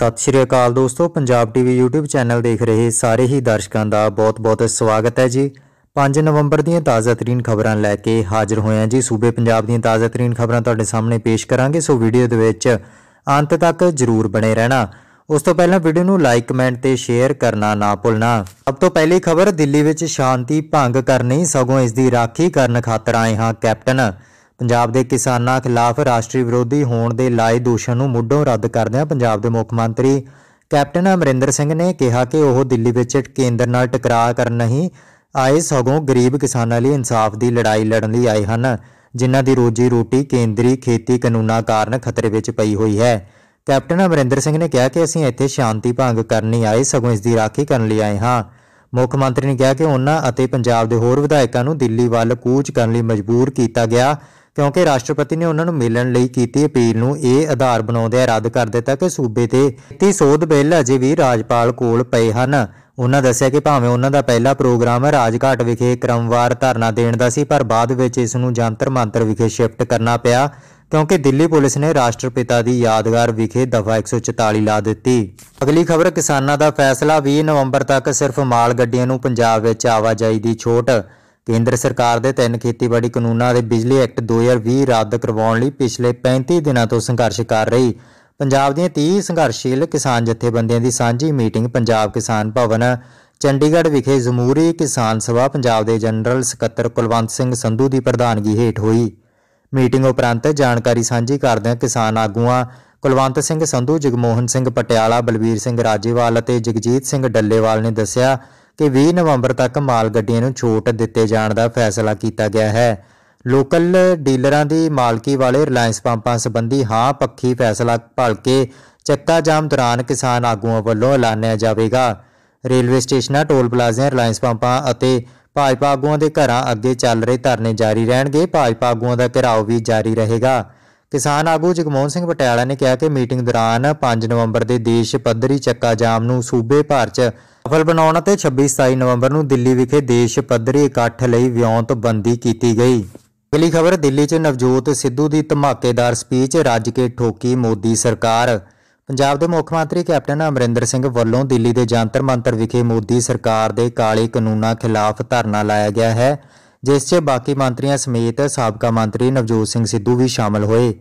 ਸਤਿ ਸ਼੍ਰੀ ਅਕਾਲ ਦੋਸਤੋ Punjab TV YouTube channel ਦੇਖ ਰਹੇ ਸਾਰੇ ਹੀ ਦਰਸ਼ਕਾਂ ਦਾ ਬਹੁਤ-ਬਹੁਤ ਸਵਾਗਤ ਹੈ ਜੀ 5 ਨਵੰਬਰ ਦੀਆਂ ਤਾਜ਼ਾ ਤਰੀਨ ਖਬਰਾਂ ਲੈ ਕੇ ਹਾਜ਼ਰ ਹੋਇਆ ਜੀ ਸੂਬੇ ਪੰਜਾਬ ਦੀਆਂ ਤਾਜ਼ਾ ਤਰੀਨ ਖਬਰਾਂ ਤੁਹਾਡੇ ਸਾਹਮਣੇ ਪੇਸ਼ ਕਰਾਂਗੇ ਸੋ ਵੀਡੀਓ ਦੇ ਵਿੱਚ ਅੰਤ ਤੱਕ ਜ਼ਰੂਰ ਬਣੇ ਰਹਿਣਾ ਉਸ ਤੋਂ ਪਹਿਲਾਂ ਵੀਡੀਓ ਨੂੰ ਲਾਈਕ ਕਮੈਂਟ ਤੇ ਸ਼ੇਅਰ ਕਰਨਾ ਨਾ ਭੁੱਲਣਾ ਸਭ ਤੋਂ ਪਹਿਲੀ ਖਬਰ ਦਿੱਲੀ ਵਿੱਚ ਸ਼ਾਂਤੀ ਭੰਗ ਕਰਨੀ ਸਗੋਂ ਇਸ ਦੀ ਰਾਖੀ ਕਰਨ ਖਾਤਰ ਆਏ ਹਾਂ ਕੈਪਟਨ ਪੰਜਾਬ ਦੇ ਕਿਸਾਨਾਂ ਖਿਲਾਫ ਰਾਸ਼ਟਰੀ ਵਿਰੋਧੀ ਹੋਣ ਦੇ ਲਾਏ ਦੋਸ਼ਾਂ ਨੂੰ ਮੁੱਢੋਂ ਰੱਦ ਕਰਦਿਆਂ ਪੰਜਾਬ ਦੇ ਮੁੱਖ ਮੰਤਰੀ ਕੈਪਟਨ ਅਮਰਿੰਦਰ ਸਿੰਘ ਨੇ ਕਿਹਾ ਕਿ ਉਹ ਦਿੱਲੀ ਵਿੱਚ ਕੇਂਦਰ ਨਾਲ ਟਕਰਾਅ ਕਰਨ ਨਹੀਂ ਆਏ ਸਗੋਂ ਗਰੀਬ ਕਿਸਾਨਾਂ ਲਈ ਇਨਸਾਫ ਦੀ ਲੜਾਈ ਲੜਨ ਲਈ ਆਏ ਹਨ ਜਿਨ੍ਹਾਂ ਦੀ ਰੋਜੀ ਰੋਟੀ ਕੇਂਦਰੀ ਖੇਤੀ ਕਾਨੂੰਨਾਂ ਕਾਰਨ ਖਤਰੇ ਵਿੱਚ ਪਈ ਹੋਈ ਹੈ ਕੈਪਟਨ ਅਮਰਿੰਦਰ ਸਿੰਘ ਨੇ ਕਿਹਾ ਕਿ ਅਸੀਂ ਇੱਥੇ ਸ਼ਾਂਤੀ ਭੰਗ ਕਰਨ ਨਹੀਂ ਆਏ ਸਗੋਂ ਇਸ ਦੀ ਰਾਖੀ ਕਰਨ ਲਈ ਆਏ ਹਾਂ ਮੁੱਖ ਮੰਤਰੀ ਨੇ ਕਿਹਾ ਕਿ ਉਹਨਾਂ ਅਤੇ ਪੰਜਾਬ ਦੇ ਹੋਰ ਵਿਧਾਇਕਾਂ ਨੂੰ ਦਿੱਲੀ ਵੱਲ ਕੂਚ ਕਰਨ ਲਈ ਮਜਬੂਰ ਕੀਤਾ ਗਿਆ ਕਿਉਂਕਿ ਰਾਸ਼ਟਰਪਤੀ ਨੇ ਉਹਨਾਂ ਨੂੰ ਮਿਲਣ ਲਈ ਕੀਤੀ ਅਪੀਲ ਨੂੰ ਇਹ ਆਧਾਰ ਬਣਾਉਂਦੇ ਰੱਦ ਕਰ ਦਿੱਤਾ ਕਿ ਸੂਬੇ ਤੇ ਤੀ ਸੋਧ ਬਿੱਲ ਅਜੇ ਵੀ ਰਾਜਪਾਲ ਕੋਲ ਪਏ ਹਨ ਉਹਨਾਂ ਦੱਸਿਆ ਕਿ ਭਾਵੇਂ ਉਹਨਾਂ ਦਾ ਪਹਿਲਾ ਪ੍ਰੋਗਰਾਮ ਰਾਜਘਾਟ ਵਿਖੇ ਕ੍ਰਮਵਾਰ ਧਰਨਾ ਦੇਣ ਦਾ ਸੀ ਪਰ ਬਾਅਦ ਵਿੱਚ ਇਸ ਨੂੰ ਜੰਤਰ ਮੰਤਰ ਵਿਖੇ ਸ਼ਿਫਟ ਕਰਨਾ ਪਿਆ ਕਿਉਂਕਿ ਦਿੱਲੀ ਪੁਲਿਸ ਨੇ ਰਾਸ਼ਟਰਪਿਤਾ ਦੀ ਯਾਦਗਾਰ ਵਿਖੇ ਦਫਾ 144 ਲਾ ਦਿੱਤੀ ਅਗਲੀ ਖਬਰ ਕਿਸਾਨਾਂ ਦਾ ਫੈਸਲਾ 20 ਨਵੰਬਰ ਤੱਕ ਸਿਰਫ ਮਾਲ ਗੱਡੀਆਂ ਨੂੰ ਪੰਜਾਬ ਵਿੱਚ ਆਵਾਜਾਈ ਦੀ ਛੋਟ ਕੇਂਦਰ ਸਰਕਾਰ ਦੇ ਤਿੰਨ ਖੇਤੀਬਾੜੀ ਕਾਨੂੰਨਾਂ ਦੇ ਬਿਜਲੀ ਐਕਟ 2020 ਰੱਦ ਕਰਵਾਉਣ ਲਈ ਪਿਛਲੇ 35 ਦਿਨਾਂ ਤੋਂ ਸੰਘਰਸ਼ ਕਰ ਰਹੀ ਪੰਜਾਬ ਦੀਆਂ 30 ਸੰਘਰਸ਼ੀਲ ਕਿਸਾਨ ਜਥੇਬੰਦੀਆਂ ਦੀ ਸਾਂਝੀ ਮੀਟਿੰਗ ਪੰਜਾਬ ਕਿਸਾਨ ਭਵਨ ਚੰਡੀਗੜ੍ਹ ਵਿਖੇ ਜ਼ਮੂਰੀ ਕਿਸਾਨ ਸਭਾ ਪੰਜਾਬ ਦੇ ਜਨਰਲ ਸਕੱਤਰ ਕੁਲਵੰਤ ਸਿੰਘ ਸੰਧੂ ਦੀ ਪ੍ਰਧਾਨਗੀ ਹੇਠ ਹੋਈ ਮੀਟਿੰਗ ਉਪਰੰਤ ਜਾਣਕਾਰੀ ਸਾਂਝੀ ਕਰਦਿਆਂ ਕਿਸਾਨ ਆਗੂਆਂ ਕੁਲਵੰਤ ਸਿੰਘ ਸੰਧੂ ਜਗਮੋਹਨ ਸਿੰਘ ਪਟਿਆਲਾ ਬਲਬੀਰ ਸਿੰਘ ਰਾਜੇਵਾਲ ਅਤੇ ਜਗਜੀਤ ਸਿੰਘ ਡੱਲੇਵਾਲ ਨੇ ਦੱਸਿਆ ਕਿ 20 ਨਵੰਬਰ ਤੱਕ ਮਾਲ ਗੱਡੀਆਂ ਨੂੰ ਛੋਟ ਦਿੱਤੇ ਜਾਣ ਦਾ ਫੈਸਲਾ ਕੀਤਾ ਗਿਆ ਹੈ ਲੋਕਲ ਡੀਲਰਾਂ ਦੀ ਮਾਲਕੀ ਵਾਲੇ ਰਿਲਾਇੰਸ ਪੰਪਾਂ ਸੰਬੰਧੀ ਹਾਂ ਪੱਖੀ ਫੈਸਲਾ ਭਲਕੇ ਕੇ ਚੱਕਾ ਜਾਮ ਦੌਰਾਨ ਕਿਸਾਨ ਆਗੂਆਂ ਵੱਲੋਂ ਐਲਾਨਿਆ ਜਾਵੇਗਾ ਰੇਲਵੇ ਸਟੇਸ਼ਨਾਂ ਟੋਲ ਪਲਾਜ਼ਿਆਂ ਰਿਲਾਇੰਸ ਪੰਪਾਂ ਅਤੇ ਭਾਜਪਾ ਆਗੂਆਂ ਦੇ ਘਰਾਂ ਅੱਗੇ ਚੱਲ ਰਹੇ ਧਰਨੇ ਜਾਰੀ ਰਹਿਣਗੇ ਭਾਜਪਾ ਆਗੂਆਂ ਦਾ ਘਿਰਾਓ ਵੀ ਜਾਰੀ ਰਹੇਗਾ ਕਿਸਾਨ ਆਗੂ ਜਗਮੋਹਨ ਸਿੰਘ ਪਟਿਆਲਾ ਨੇ ਕਿਹਾ ਕਿ ਮੀਟਿੰਗ ਦੌਰਾਨ 5 ਨਵੰਬਰ ਦੇ ਦੇਸ਼ ਪੱਧਰੀ ਚੱਕਾ ਜਾਮ ਨੂੰ ਸੂਬੇ ਭਰ 'ਚ ਸਫਲ ਬਣਾਉਣ ਅਤੇ 26 27 ਨਵੰਬਰ ਨੂੰ ਦਿੱਲੀ ਵਿਖੇ ਦੇਸ਼ ਪੱਧਰੀ ਇਕੱਠ ਲਈ ਵਿਉਂਤਬੰਦੀ ਕੀਤੀ ਗਈ ਅਗਲੀ ਖਬਰ ਦਿੱਲੀ 'ਚ ਨਵਜੋਤ ਸਿੱਧੂ ਦੀ ਧਮਾਕੇਦਾਰ ਸਪੀਚ ਰੱਜ ਕੇ ਠੋਕੀ ਮੋਦੀ ਸਰਕਾਰ ਪੰਜਾਬ ਦੇ ਮੁੱਖ ਮੰਤਰੀ ਕੈਪਟਨ ਅਮਰਿੰਦਰ ਸਿੰਘ ਵੱਲੋਂ ਦਿੱਲੀ ਦੇ ਜੰਤਰ ਮੰਤਰ ਵਿਖੇ ਮੋਦੀ ਸਰਕਾਰ ਦੇ ਕਾਲੇ ਕਾਨੂੰਨਾਂ ਖਿਲਾਫ ਧਰਨਾ ਲਾਇਆ ਗਿਆ ਹੈ ਜਿਸ 'ਚ ਬਾਕੀ ਮੰਤਰੀਆਂ ਸਮੇਤ ਸਾਬਕਾ ਮੰਤਰੀ ਨਵਜੋਤ ਸਿੰਘ ਸਿੱਧੂ ਵੀ ਸ਼ਾਮਲ ਹੋਏ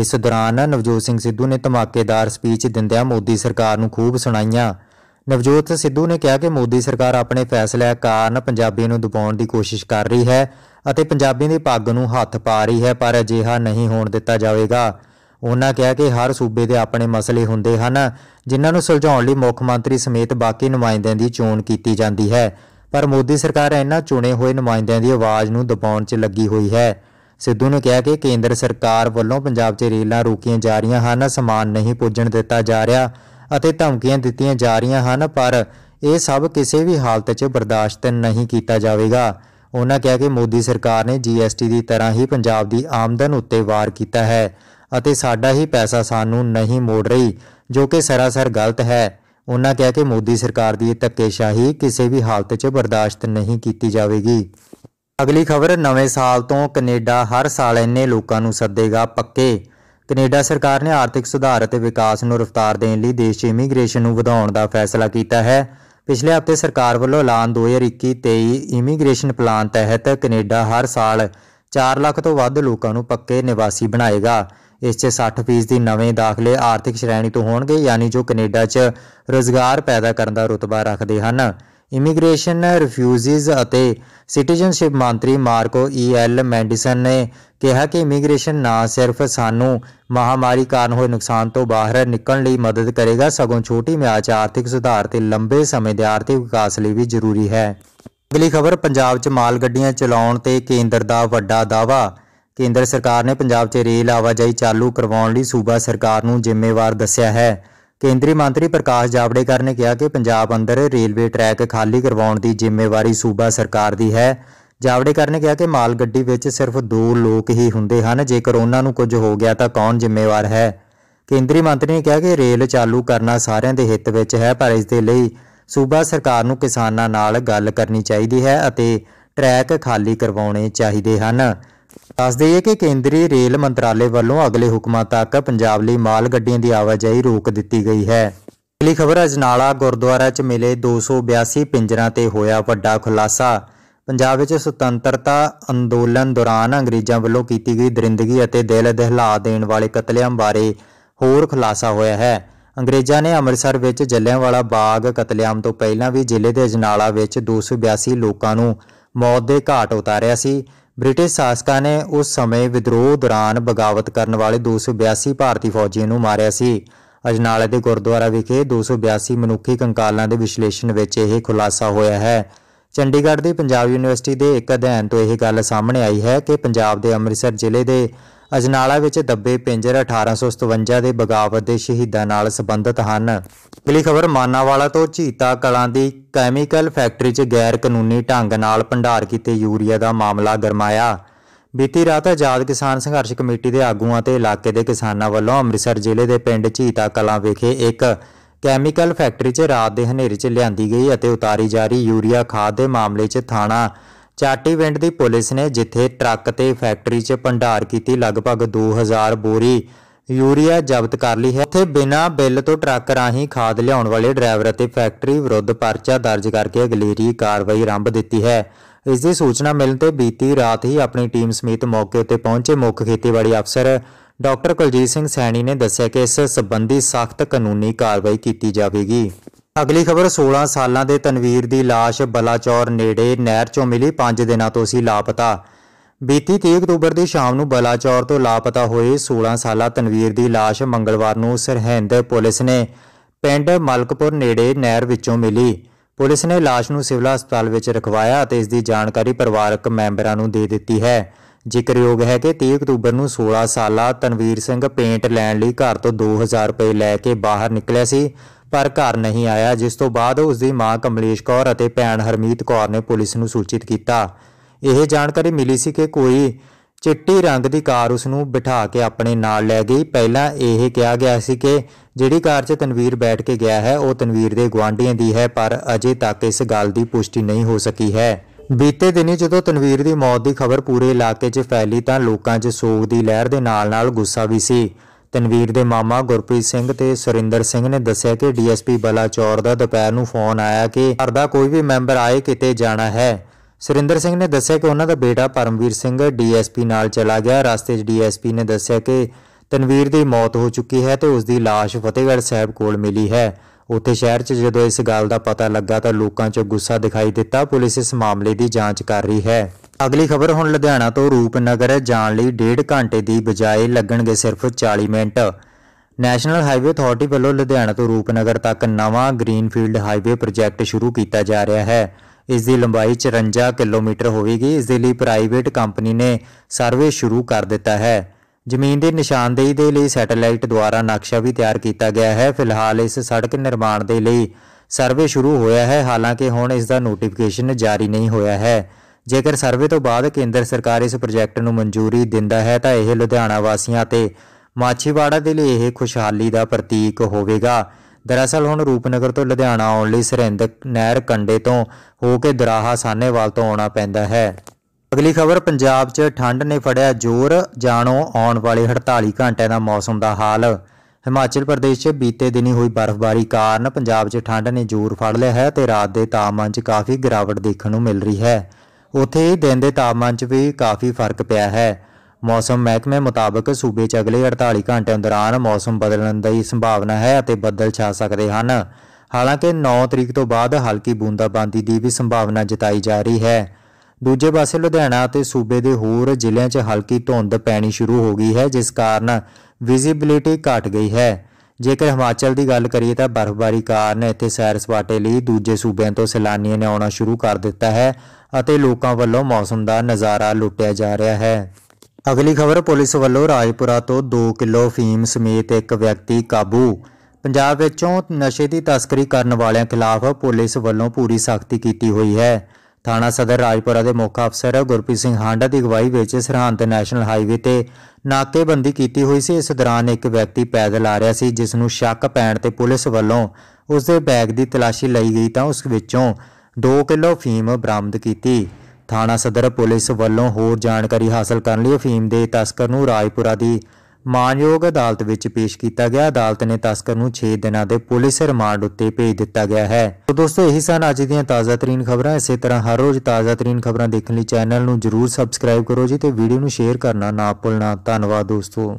ਇਸ ਦੌਰਾਨ ਨਵਜੋਤ ਸਿੰਘ ਸਿੱਧੂ ਨੇ ਧਮਾਕੇਦਾਰ ਸਪੀਚ ਦਿੰਦਿਆਂ ਮੋਦੀ ਸਰਕਾਰ ਨੂੰ ਖੂਬ ਸੁਣਾਈਆਂ ਨਵਜੋਤ ਸਿੱਧੂ ਨੇ ਕਿਹਾ ਕਿ ਮੋਦੀ ਸਰਕਾਰ ਆਪਣੇ ਫੈਸਲਿਆਂ ਕਾਰਨ ਪੰਜਾਬੀਆਂ ਨੂੰ ਦਬਾਉਣ ਦੀ ਕੋਸ਼ਿਸ਼ ਕਰ ਰਹੀ ਹੈ ਅਤੇ ਪੰਜਾਬੀਆਂ ਦੀ ਪੱਗ ਨੂੰ ਹੱਥ ਪਾ ਰਹੀ ਹੈ ਪਰ ਅਜਿਹਾ ਨਹੀਂ ਹੋਣ ਦਿੱਤਾ ਜਾਵੇਗਾ ਉਹਨਾਂ ਕਿਹਾ ਕਿ ਹਰ ਸੂਬੇ ਦੇ ਆਪਣੇ ਮਸਲੇ ਹੁੰਦੇ ਹਨ ਜਿਨ੍ਹਾਂ ਨੂੰ ਸੁਲਝਾਉਣ ਲਈ ਮੁੱਖ ਮੰਤਰੀ ਸਮੇਤ ਬਾਕੀ ਨੁਮਾਇੰਦਿਆਂ ਦੀ ਚੋਣ ਕੀਤੀ ਜਾਂਦੀ ਹੈ ਪਰ ਮੋਦੀ ਸਰਕਾਰ ਇਹਨਾਂ ਚੁਣੇ ਹੋਏ ਨੁਮਾਇੰਦਿਆਂ ਦੀ ਆਵਾਜ਼ ਨੂੰ ਦਬਾਉਣ 'ਚ ਲੱਗੀ ਹੋਈ ਹੈ ਸਿੱਧੂ ਨੇ ਕਿਹਾ ਕਿ ਕੇਂਦਰ ਸਰਕਾਰ ਵੱਲੋਂ ਪੰਜਾਬ 'ਚ ਰੇਲਾਂ ਰੋਕੀਆਂ ਜਾ ਰਹੀਆਂ ਹਨ ਸਮਾਨ ਨਹੀਂ ਪੁੱਜਣ ਦਿੱਤਾ ਜਾ ਰਿਹਾ ਅਤੇ ਧਮਕੀਆਂ ਦਿੱਤੀਆਂ ਜਾ ਰਹੀਆਂ ਹਨ ਪਰ ਇਹ ਸਭ ਕਿਸੇ ਵੀ ਹਾਲਤ 'ਚ ਬਰਦਾਸ਼ਤ ਨਹੀਂ ਕੀਤਾ ਜਾਵੇਗਾ ਉਹਨਾਂ ਕਿਹਾ ਕਿ ਮੋਦੀ ਸਰਕਾਰ ਨੇ ਜੀਐਸਟੀ ਦੀ ਤਰ੍ਹਾਂ ਹੀ ਪੰਜਾਬ ਦੀ ਆਮਦਨ ਉੱਤੇ ਵਾਰ ਕੀਤਾ ਹੈ ਅਤੇ ਸਾਡਾ ਹੀ ਪੈਸਾ ਸਾਨੂੰ ਨਹੀਂ ਮੋੜ ਰਹੀ ਜੋ ਕਿ ਸਰਾਸਰ ਗਲਤ ਹੈ ਉਹਨਾਂ ਕਿਹਾ ਕਿ ਮੋਦੀ ਸਰਕਾਰ ਦੀ ਇਹ ਤੱਕੇਸ਼ਾਹੀ ਕਿਸੇ ਵੀ ਹਾਲਤ 'ਚ ਬਰਦਾਸ਼ਤ ਨਹੀਂ ਕੀਤੀ ਜਾਵੇਗੀ ਅਗਲੀ ਖਬਰ ਨਵੇਂ ਸਾਲ ਤੋਂ ਕੈਨੇਡਾ ਹਰ ਸਾਲ ਇੰਨੇ ਲੋਕਾਂ ਨੂੰ ਸੱਦੇਗਾ ਪੱਕੇ ਕੈਨੇਡਾ ਸਰਕਾਰ ਨੇ ਆਰਥਿਕ ਸੁਧਾਰ ਅਤੇ ਵਿਕਾਸ ਨੂੰ ਰਫ਼ਤਾਰ ਦੇਣ ਲਈ ਦੇਸ਼ 'ਚ ਇਮੀਗ੍ਰੇਸ਼ਨ ਨੂੰ ਵਧਾਉਣ ਦਾ ਫੈਸਲਾ ਕੀਤਾ ਹੈ ਪਿਛਲੇ ਹਫ਼ਤੇ ਸਰਕਾਰ ਵੱਲੋਂ ਐਲਾਨ 2021-23 ਇਮੀਗ੍ਰੇਸ਼ਨ ਪਲਾਨ ਤਹਿਤ ਕੈਨੇਡਾ ਹਰ ਸਾਲ 4 ਲੱਖ ਤੋਂ ਵੱਧ ਲੋਕਾਂ ਨੂੰ ਪੱਕੇ ਨਿਵਾਸੀ ਬਣਾਏਗਾ ਇਸ 'ਚ 60% ਦੀ ਨਵੇਂ ਦਾਖਲੇ ਆਰਥਿਕ ਸ਼੍ਰੇਣੀ ਤੋਂ ਹੋਣਗੇ ਯਾਨੀ ਜੋ ਕੈਨੇਡਾ 'ਚ ਰੋਜ਼ਗਾਰ ਪੈਦਾ ਕਰਨ ਦਾ ਰੁਤਬਾ ਰੱਖਦੇ ਹਨ ਇਮੀਗ੍ਰੇਸ਼ਨ ਰਿਫਿਊਜੀਜ਼ ਅਤੇ ਸਿਟੀਜ਼ਨਸ਼ਿਪ ਮੰਤਰੀ ਮਾਰਕੋ ਈ ਐਲ ਮੈਂਡੀਸਨ ਨੇ ਕਿਹਾ ਕਿ ਇਮੀਗ੍ਰੇਸ਼ਨ ਨਾ ਸਿਰਫ ਸਾਨੂੰ ਮਹਾਮਾਰੀ ਕਾਰਨ ਹੋਏ ਨੁਕਸਾਨ ਤੋਂ ਬਾਹਰ ਨਿਕਲਣ ਲਈ ਮਦਦ ਕਰੇਗਾ ਸਗੋਂ ਛੋਟੀ ਮਿਆਦ ਆਰਥਿਕ ਸੁਧਾਰ ਤੇ ਲੰਬੇ ਸਮੇਂ ਦੇ ਆਰਥਿਕ ਵਿਕਾਸ ਲਈ ਵੀ ਜ਼ਰੂਰੀ ਹੈ ਅਗਲੀ ਖਬਰ ਪੰਜਾਬ 'ਚ ਮਾਲ ਗੱਡੀਆਂ ਚਲਾਉਣ ਤੇ ਕੇਂਦਰ ਦਾ ਵੱਡਾ ਦਾਵਾ ਕੇਂਦਰ ਸਰਕਾਰ ਨੇ ਪੰਜਾਬ 'ਚ ਰੇਲ ਆਵਾਜਾਈ ਚਾਲੂ ਕਰਵਾਉਣ ਲਈ ਸੂਬਾ ਸਰਕਾਰ ਨੂੰ ਜ਼ਿੰਮੇਵਾਰ ਦੱਸਿਆ ਹੈ ਕੇਂਦਰੀ ਮੰਤਰੀ ਪ੍ਰਕਾਸ਼ ਜਾਵੜੇਕਰ ਨੇ ਕਿਹਾ ਕਿ ਪੰਜਾਬ ਅੰਦਰ ਰੇਲਵੇ ਟਰੈਕ ਖਾਲੀ ਕਰਵਾਉਣ ਦੀ ਜ਼ਿੰਮੇਵਾਰੀ ਸੂਬਾ ਸਰਕਾਰ ਦੀ ਹੈ ਜਾਵੜੇਕਰ ਨੇ ਕਿਹਾ ਕਿ ਮਾਲ ਗੱਡੀ ਵਿੱਚ ਸਿਰਫ ਦੋ ਲੋਕ ਹੀ ਹੁੰਦੇ ਹਨ ਜੇਕਰ ਉਹਨਾਂ ਨੂੰ ਕੁਝ ਹੋ ਗਿਆ ਤਾਂ ਕੌਣ ਜ਼ਿੰਮੇਵਾਰ ਹੈ ਕੇਂਦਰੀ ਮੰਤਰੀ ਨੇ ਕਿਹਾ ਕਿ ਰੇਲ ਚਾਲੂ ਕਰਨਾ ਸਾਰਿਆਂ ਦੇ ਹਿੱਤ ਵਿੱਚ ਹੈ ਪਰ ਇਸ ਦੇ ਲਈ ਸੂਬਾ ਸਰਕਾਰ ਨੂੰ ਕਿਸਾਨਾਂ ਨਾਲ ਗੱਲ ਕਰਨੀ ਚਾਹੀਦੀ ਹੈ ਅਤੇ ਟਰੈਕ ਖਾਲੀ ਕਰਵਾਉਣੇ ਚਾਹੀਦੇ ਹਨ ਦੱਸ ਦਈਏ ਕਿ ਕੇਂਦਰੀ ਰੇਲ ਮੰਤਰਾਲੇ ਵੱਲੋਂ ਅਗਲੇ ਹੁਕਮਾਂ ਤੱਕ ਪੰਜਾਬ ਲਈ ਮਾਲ ਗੱਡੀਆਂ ਦੀ ਆਵਾਜਾਈ ਰੋਕ ਦਿੱਤੀ ਗਈ ਹੈ ਅਗਲੀ ਖਬਰ ਅਜਨਾਲਾ ਗੁਰਦੁਆਰਾ 'ਚ ਮਿਲੇ 282 ਪਿੰਜਰਾਂ ਤੇ ਹੋਇਆ ਵੱਡਾ ਖੁਲਾਸਾ ਪੰਜਾਬ ਵਿੱਚ ਸੁਤੰਤਰਤਾ ਅੰਦੋਲਨ ਦੌਰਾਨ ਅੰਗਰੇਜ਼ਾਂ ਵੱਲੋਂ ਕੀਤੀ ਗਈ ਦਰਿੰਦਗੀ ਅਤੇ ਦਿਲ ਦਹਿਲਾ ਦੇਣ ਵਾਲੇ ਕਤਲੇਆਮ ਬਾਰੇ ਹੋਰ ਖੁਲਾਸਾ ਹੋਇਆ ਹੈ ਅੰਗਰੇਜ਼ਾਂ ਨੇ ਅੰਮ੍ਰਿਤਸਰ ਵਿੱਚ ਜੱਲਿਆਂਵਾਲਾ ਬਾਗ ਕਤਲੇਆਮ ਤੋਂ ਪਹਿਲਾਂ ਵੀ ਜ਼ਿਲ੍ਹੇ ਦੇ ਅਜਨਾਲਾ ਵਿੱਚ 282 ਲੋਕਾਂ ਨੂੰ ਮੌਤ ਦੇ ਘਾਟ ਉਤਾਰਿਆ ਸੀ ਬ੍ਰਿਟਿਸ਼ ਸ਼ਾਸਕਾਂ ਨੇ ਉਸ ਸਮੇਂ ਵਿਦਰੋਹ ਦੌਰਾਨ ਬਗਾਵਤ ਕਰਨ ਵਾਲੇ 282 ਭਾਰਤੀ ਫੌਜੀਆਂ ਨੂੰ ਮਾਰਿਆ ਸੀ ਅਜਨਾਲੇ ਦੇ ਗੁਰਦੁਆਰਾ ਵਿਖੇ 282 ਮਨੁੱਖੀ ਕੰਕਾਲਾਂ ਦੇ ਵਿਸ਼ਲੇਸ਼ਣ ਵਿੱਚ ਇਹ ਖੁਲਾਸਾ ਹੋਇਆ ਹੈ ਚੰਡੀਗੜ੍ਹ ਦੀ ਪੰਜਾਬ ਯੂਨੀਵਰਸਿਟੀ ਦੇ ਇੱਕ ਅਧਿਐਨ ਤੋਂ ਇਹ ਗੱਲ ਸਾਹਮਣੇ ਆਈ ਹੈ ਕਿ ਪੰਜਾਬ ਦੇ ਅੰਮ੍ਰਿਤਸਰ ਜ਼ਿਲ੍ਹੇ ਦੇ ਅਜਨਾਲਾ ਵਿੱਚ ਦੱਬੇ ਪਿੰਜਰ 1857 ਦੇ ਬਗਾਵਤ ਦੇ ਸ਼ਹੀਦਾਂ ਨਾਲ ਸੰਬੰਧਿਤ ਹਨ ਅਗਲੀ ਖਬਰ ਮਾਨਾਵਾਲਾ ਤੋਂ ਝੀਤਾ ਕਲਾਂ ਦੀ ਕੈਮੀਕਲ ਫੈਕਟਰੀ 'ਚ ਗੈਰ ਕਾਨੂੰਨੀ ਢੰਗ ਨਾਲ ਭੰਡਾਰ ਕੀਤੇ ਯੂਰੀਆ ਦਾ ਮਾਮਲਾ ਗਰਮਾਇਆ ਬੀਤੀ ਰਾਤ ਆਜ਼ਾਦ ਕਿਸਾਨ ਸੰਘਰਸ਼ ਕਮੇਟੀ ਦੇ ਆਗੂਆਂ ਤੇ ਇਲਾਕੇ ਦੇ ਕਿਸਾਨਾਂ ਵੱਲੋਂ ਅੰਮ੍ਰਿਤਸਰ ਜ਼ਿਲ੍ਹੇ ਦੇ ਪਿੰਡ ਝੀਤਾ ਕਲਾਂ ਵਿਖੇ ਇੱਕ ਕੈਮੀਕਲ ਫੈਕਟਰੀ 'ਚ ਰਾਤ ਦੇ ਹਨੇਰੇ 'ਚ ਲਿਆਂਦੀ ਗਈ ਅਤੇ ਉਤਾਰੀ ਜਾ ਰਹੀ ਯੂਰੀਆ ਖਾਦ ਦੇ ਮਾਮਲੇ 'ਚ ਥਾਣਾ ਚਾਟੀ ਪਿੰਡ ਦੀ ਪੁਲਿਸ ਨੇ ਜਿੱਥੇ ਟਰੱਕ ਤੇ ਫੈਕਟਰੀ 'ਚ ਭੰਡਾਰ ਕੀਤੀ ਲਗਭਗ 2000 ਬੋਰੀ ਯੂਰੀਆ ਜ਼ਬਤ ਕਰ ਲਈ ਹੈ ਉੱਥੇ ਬਿਨਾਂ ਬਿੱਲ ਤੋਂ ਟਰੱਕ ਰਾਹੀਂ ਖਾਦ ਲਿਆਉਣ ਵਾਲੇ ਡਰਾਈਵਰ ਅਤੇ ਫੈਕਟਰੀ ਵਿਰੁੱਧ ਪਰਚਾ ਦਰਜ ਕਰਕੇ ਅਗਲੇਰੀ ਕਾਰਵਾਈ ਆਰੰਭ ਦਿੱਤੀ ਹੈ ਇਸ ਦੀ ਸੂਚਨਾ ਮਿਲਣ ਤੇ ਬੀਤੀ ਰਾਤ ਹੀ ਆਪਣੀ ਟੀਮ ਸਮੇਤ ਮੌਕੇ ਉੱਤੇ ਪਹੁੰਚੇ ਮੁੱਖ ਖੇਤੀਬਾੜੀ ਅਫਸਰ ਡਾਕਟਰ ਕੁਲਜੀਤ ਸਿੰਘ ਸੈਣੀ ਨੇ ਦੱਸਿਆ ਕਿ ਇਸ ਸਬੰਧੀ ਸਖਤ ਕਾਨੂੰਨੀ ਕਾਰਵਾਈ ਕੀਤੀ ਜਾਵੇਗੀ ਅਗਲੀ ਖਬਰ 16 ਸਾਲਾਂ ਦੇ ਤਨਵੀਰ ਦੀ লাশ ਬਲਾਚੌਰ ਨੇੜੇ ਨਹਿਰ ਚੋਂ ਮਿਲੀ 5 ਦਿਨਾਂ ਤੋਂ ਸੀ ਲਾਪਤਾ ਬੀਤੀ 3 ਅਕਤੂਬਰ ਦੀ ਸ਼ਾਮ ਨੂੰ ਬਲਾਚੌਰ ਤੋਂ ਲਾਪਤਾ ਹੋਏ 16 ਸਾਲਾ ਤਨਵੀਰ ਦੀ লাশ ਮੰਗਲਵਾਰ ਨੂੰ ਸਰਹਿੰਦ ਪੁਲਿਸ ਨੇ ਪਿੰਡ ਮਲਕਪੁਰ ਨੇੜੇ ਨਹਿਰ ਵਿੱਚੋਂ ਮਿਲੀ ਪੁਲਿਸ ਨੇ লাশ ਨੂੰ ਸਿਵਲ ਹਸਪਤਾਲ ਵਿੱਚ ਰਖਵਾਇਆ ਅਤੇ ਇਸ ਦੀ ਜਾਣਕਾਰੀ ਪਰਿਵਾਰਕ ਮੈਂਬਰਾਂ ਨੂੰ ਦੇ ਦਿੱਤੀ ਹੈ ਜ਼ਿਕਰਯੋਗ ਹੈ ਕਿ 30 ਅਕਤੂਬਰ ਨੂੰ 16 ਸਾਲਾ ਤਨਵੀਰ ਸਿੰਘ ਪੇਂਟ ਲੈਣ ਲਈ ਘਰ ਤੋਂ 2000 ਰੁਪਏ ਲੈ ਕੇ ਬਾਹਰ ਨਿਕਲਿਆ ਸੀ ਪਰ ਘਰ ਨਹੀਂ ਆਇਆ ਜਿਸ ਤੋਂ ਬਾਅਦ ਉਸ ਦੀ ਮਾਂ ਕਮਲੇਸ਼ ਕੌਰ ਅਤੇ ਭੈਣ ਹਰਮੀਤ ਕੌਰ ਨੇ ਪੁਲਿਸ ਨੂੰ ਸੂਚਿਤ ਕੀਤਾ ਇਹ ਜਾਣਕਾਰੀ ਮਿਲੀ ਸੀ ਕਿ ਕੋਈ ਚਿੱਟੀ ਰੰਗ ਦੀ ਕਾਰ ਉਸ ਨੂੰ ਬਿਠਾ ਕੇ ਆਪਣੇ ਨਾਲ ਲੈ ਗਈ ਪਹਿਲਾਂ ਇਹ ਕਿਹਾ ਗਿਆ ਸੀ ਕਿ ਜਿਹੜੀ ਕਾਰ 'ਚ ਤਨਵੀਰ ਬੈਠ ਕੇ ਗਿਆ ਹੈ ਉਹ ਤਨਵੀਰ ਦੇ ਗਵਾਂਢੀਆਂ ਦੀ ਹੈ ਪਰ ਅਜੇ ਤੱਕ ਇਸ ਗੱਲ ਦੀ ਪੁਸ਼ਟੀ ਨਹੀਂ ਹੋ ਸਕੀ ਹੈ ਬੀਤੇ ਦਿਨੀ ਜਦੋਂ ਤਨਵੀਰ ਦੀ ਮੌਤ ਦੀ ਖਬਰ ਪੂਰੇ ਇਲਾਕੇ 'ਚ ਫੈਲੀ ਤਾਂ ਲੋਕਾਂ 'ਚ ਸੋਗ ਦੀ ਲਹਿਰ ਦੇ ਨਾਲ-ਨਾਲ ਗੁੱਸਾ ਵੀ ਸੀ ਤਨਵੀਰ ਦੇ ਮਾਮਾ ਗੁਰਪ੍ਰੀਤ ਸਿੰਘ ਤੇ ਸੁਰਿੰਦਰ ਸਿੰਘ ਨੇ ਦੱਸਿਆ ਕਿ ਡੀਐਸਪੀ ਬਲਾਚੌਰ ਦਾ ਦੁਪਹਿਰ ਨੂੰ ਫੋਨ ਆਇਆ ਕਿ ਘਰ ਦਾ ਕੋਈ ਵੀ ਮੈਂਬਰ ਆਏ ਕਿਤੇ ਜਾਣਾ ਹੈ ਸੁਰਿੰਦਰ ਸਿੰਘ ਨੇ ਦੱਸਿਆ ਕਿ ਉਹਨਾਂ ਦਾ ਬੇਟਾ ਪਰਮਵੀਰ ਸਿੰਘ ਡੀਐਸਪੀ ਨਾਲ ਚਲਾ ਗਿਆ ਰਸਤੇ 'ਚ ਡੀਐਸਪੀ ਨੇ ਦੱਸਿਆ ਕਿ ਤਨਵੀਰ ਦੀ ਮੌਤ ਹੋ ਚੁੱਕੀ ਹੈ ਤੇ ਉਸ ਦੀ লাশ ਫਤਿਹਗੜ੍ਹ ਸਾਹਿਬ ਕੋਲ ਮਿਲੀ ਹੈ ਉੱਥੇ ਸ਼ਹਿਰ 'ਚ ਜਦੋਂ ਇਸ ਗੱਲ ਦਾ ਪਤਾ ਲੱਗਾ ਤਾਂ ਲੋਕਾਂ 'ਚ ਗੁੱਸਾ ਦਿਖਾਈ ਦਿੱਤਾ ਪੁਲਿਸ ਇਸ ਮਾਮਲੇ ਦੀ ਜਾਂਚ ਕਰ ਰਹੀ ਹੈ ਅਗਲੀ ਖਬਰ ਹੁਣ ਲੁਧਿਆਣਾ ਤੋਂ ਰੂਪਨਗਰ ਜਾਣ ਲਈ 1.5 ਘੰਟੇ ਦੀ ਬਜਾਏ ਲੱਗਣਗੇ ਸਿਰਫ 40 ਮਿੰਟ ਨੈਸ਼ਨਲ ਹਾਈਵੇ ਅਥਾਰਟੀ ਵੱਲੋਂ ਲੁਧਿਆਣਾ ਤੋਂ ਰੂਪਨਗਰ ਤੱਕ ਨਵਾਂ ਗ੍ਰੀਨਫੀਲਡ ਹਾਈਵੇ ਪ੍ਰੋਜੈਕਟ ਸ਼ੁਰੂ ਕੀਤਾ ਜਾ ਰਿਹਾ ਹੈ ਇਸ ਦੀ ਲੰਬਾਈ 54 ਕਿਲੋਮੀਟਰ ਹੋਵੇਗੀ ਇਸ ਦੇ ਲਈ ਪ੍ਰਾਈਵੇਟ ਕੰਪਨੀ ਨੇ ਸਰਵੇ ਸ਼ੁਰੂ ਕਰ ਦਿੱਤਾ ਹੈ ਜ਼ਮੀਨ ਦੀ ਨਿਸ਼ਾਨਦੇਹੀ ਦੇ ਲਈ ਸੈਟੇਲਾਈਟ ਦੁਆਰਾ ਨਕਸ਼ਾ ਵੀ ਤਿਆਰ ਕੀਤਾ ਗਿਆ ਹੈ ਫਿਲਹਾਲ ਇਸ ਸੜਕ ਨਿਰਮਾਣ ਦੇ ਲਈ ਸਰਵੇ ਸ਼ੁਰੂ ਹੋਇਆ ਹੈ ਹਾਲਾਂਕਿ ਹੁਣ ਇਸ ਦਾ ਨੋਟੀਫਿਕੇਸ਼ਨ ਜਾਰੀ ਨਹੀਂ ਹੋਇਆ ਹੈ ਜੇਕਰ ਸਰਵੇ ਤੋਂ ਬਾਅਦ ਕੇਂਦਰ ਸਰਕਾਰ ਇਸ ਪ੍ਰੋਜੈਕਟ ਨੂੰ ਮਨਜ਼ੂਰੀ ਦਿੰਦਾ ਹੈ ਤਾਂ ਇਹ ਲੁਧਿਆਣਾ ਵਾਸੀਆਂ ਤੇ ਮਾਛੀਵਾੜਾ ਦੇ ਲਈ ਇਹ ਖੁਸ਼ਹਾਲੀ ਦਾ ਪ੍ਰਤੀਕ ਹੋਵੇਗਾ ਦਰਅਸਲ ਹੁਣ ਰੂਪਨਗਰ ਤੋਂ ਲੁਧਿਆਣਾ ਆਉਣ ਲਈ ਸਰਿੰਦ ਨਹਿਰ ਕੰਡੇ ਤੋਂ ਹੋ ਕੇ ਦਰਾਹਾ ਸਾਨੇਵਾਲ ਤੋਂ ਆਉਣਾ ਪੈਂਦਾ ਹੈ ਅਗਲੀ ਖਬਰ ਪੰਜਾਬ 'ਚ ਠੰਡ ਨੇ ਫੜਿਆ ਜ਼ੋਰ ਜਾਣੋ ਆਉਣ ਵਾਲੇ 48 ਘੰਟਿਆਂ ਦਾ ਮੌਸਮ ਦਾ ਹਾਲ ਹਿਮਾਚਲ ਪ੍ਰਦੇਸ਼ 'ਚ ਬੀਤੇ ਦਿਨੀ ਹੋਈ ਬਰਫ਼ਬਾਰੀ ਕਾਰਨ ਪੰਜਾਬ 'ਚ ਠੰਡ ਨੇ ਜ਼ੋਰ ਫੜ ਲਿਆ ਹੈ ਤੇ ਰਾਤ ਦੇ ਤਾਪਮਾਨ 'ਚ ਕਾਫੀ ਗਿਰਾਵਟ ਦੇਖਣ ਨੂੰ ਮਿਲ ਰਹੀ ਹੈ ਉਥੇ ਦਿਨ ਦੇ ਤਾਪਮਾਨ 'ਚ ਵੀ ਕਾਫੀ ਫਰਕ ਪਿਆ ਹੈ ਮੌਸਮ ਮਹਿਕਮੇ ਮੁਤਾਬਕ ਸੂਬੇ 'ਚ ਅਗਲੇ 48 ਘੰਟਿਆਂ ਦੌਰਾਨ ਮੌਸਮ ਬਦਲਣ ਦੀ ਸੰਭਾਵਨਾ ਹੈ ਅਤੇ ਬੱਦਲ ਛਾ ਸਕਦੇ ਹਨ ਹਾਲਾਂਕਿ 9 ਤਰੀਕ ਤੋਂ ਬਾਅਦ ਹਲਕੀ ਬੂੰਦਾਬਾਂਦੀ ਦੀ ਵੀ ਸੰਭਾਵਨਾ ਜਤਾਈ ਜਾ ਰਹੀ ਹੈ ਦੂਜੇ ਪਾਸੇ ਲੁਧਿਆਣਾ ਅਤੇ ਸੂਬੇ ਦੇ ਹੋਰ ਜ਼ਿਲ੍ਹਿਆਂ 'ਚ ਹਲਕੀ ਧੁੰਦ ਪੈਣੀ ਸ਼ੁਰੂ ਹੋ ਗਈ ਹੈ ਜਿਸ ਕਾਰਨ ਵਿਜ਼ਿਬਿਲਿਟੀ ਘਟ ਗਈ ਹੈ ਜੇਕਰ ਹਿਮਾਚਲ ਦੀ ਗੱਲ ਕਰੀਏ ਤਾਂ ਬਰਫ਼ਬਾਰੀ ਕਾਰਨ ਇੱਥੇ ਸੈਰ ਸਪਾਟੇ ਲਈ ਦੂਜੇ ਸੂਬਿਆਂ ਤੋਂ ਸੈਲਾਨੀਆਂ ਨੇ ਆਉਣਾ ਸ਼ੁਰੂ ਕਰ ਦਿੱਤਾ ਹੈ ਅਤੇ ਲੋਕਾਂ ਵੱਲੋਂ ਮੌਸਮ ਦਾ ਨਜ਼ਾਰਾ ਲੁੱਟਿਆ ਜਾ ਰਿਹਾ ਹੈ ਅਗਲੀ ਖਬਰ ਪੁਲਿਸ ਵੱਲੋਂ ਰਾਜਪੁਰਾ ਤੋਂ 2 ਕਿਲੋ ਫੀਮ ਸਮੇਤ ਇੱਕ ਵਿਅਕਤੀ ਕਾਬੂ ਪੰਜਾਬ ਵਿੱਚੋਂ ਨਸ਼ੇ ਦੀ ਤਸਕਰੀ ਕਰਨ ਵਾਲਿਆਂ ਖਿਲਾਫ ਪੁਲਿਸ ਵੱਲੋਂ ਪੂਰੀ ਸਖਤੀ ਕੀਤੀ ਹੋਈ ਹੈ ਥਾਣਾ ਸਦਰ ਰਾਜਪੁਰਾ ਦੇ ਮੁੱਖ ਅਫਸਰ ਗੁਰਪ੍ਰੀਤ ਸਿੰਘ ਹਾਂਡਾ ਦੀ ਅਗਵਾਈ ਵਿੱਚ ਸਰਹੰਦ ਨੈਸ਼ਨਲ ਹਾਈਵੇ ਤੇ ਨਾਕੇਬੰਦੀ ਕੀਤੀ ਹੋਈ ਸੀ ਇਸ ਦੌਰਾਨ ਇੱਕ ਵਿਅਕਤੀ ਪੈਦਲ ਆ ਰਿਹਾ ਸੀ ਜਿਸ ਨੂੰ ਸ਼ੱਕ ਪੈਣ ਤੇ ਪੁਲਿਸ ਵੱਲੋਂ ਉਸ ਦੇ ਬੈਗ ਦੀ ਤਲਾਸ਼ੀ ਲਈ ਗਈ ਤਾਂ ਉਸ ਵਿੱਚੋਂ 2 ਕਿਲੋ ਫੀਮ ਬਰਾਮਦ ਕੀਤੀ ਥਾਣਾ ਸਦਰ ਪੁਲਿਸ ਵੱਲੋਂ ਹੋਰ ਜਾਣਕਾਰੀ ਹਾਸਲ ਕਰਨ ਲਈ ਫੀਮ ਦੇ ਤਸਕਰ ਨੂੰ ਰਾਜਪੁਰਾ ਦੀ ਮਾਨਯੋਗ ਅਦਾਲਤ ਵਿੱਚ ਪੇਸ਼ ਕੀਤਾ ਗਿਆ ਅਦਾਲਤ ਨੇ ਤਸਕਰ ਨੂੰ 6 ਦਿਨਾਂ ਦੇ ਪੁਲਿਸ ਰਿਮਾਂਡ ਉੱਤੇ ਭੇਜ ਦਿੱਤਾ ਗਿਆ ਹੈ ਤੋਂ ਦੋਸਤੋ ਇਹੀ ਸਨ ਅੱਜ ਦੀਆਂ ਤਾਜ਼ਾ ਤਰੀਨ ਖਬਰਾਂ ਇਸੇ ਤਰ੍ਹਾਂ ਹਰ ਰੋਜ਼ ਤਾਜ਼ਾ ਤਰੀਨ ਖਬਰਾਂ ਦੇਖਣ ਲਈ ਚੈਨਲ ਨੂੰ ਜਰੂਰ ਸਬਸਕ੍ਰਾਈਬ ਕਰੋ ਜੀ ਤੇ ਵੀਡੀਓ ਨੂੰ ਸ਼ੇਅਰ ਕਰਨਾ ਨਾ ਭੁੱਲਣਾ ਧੰਨਵਾਦ ਦੋਸਤੋ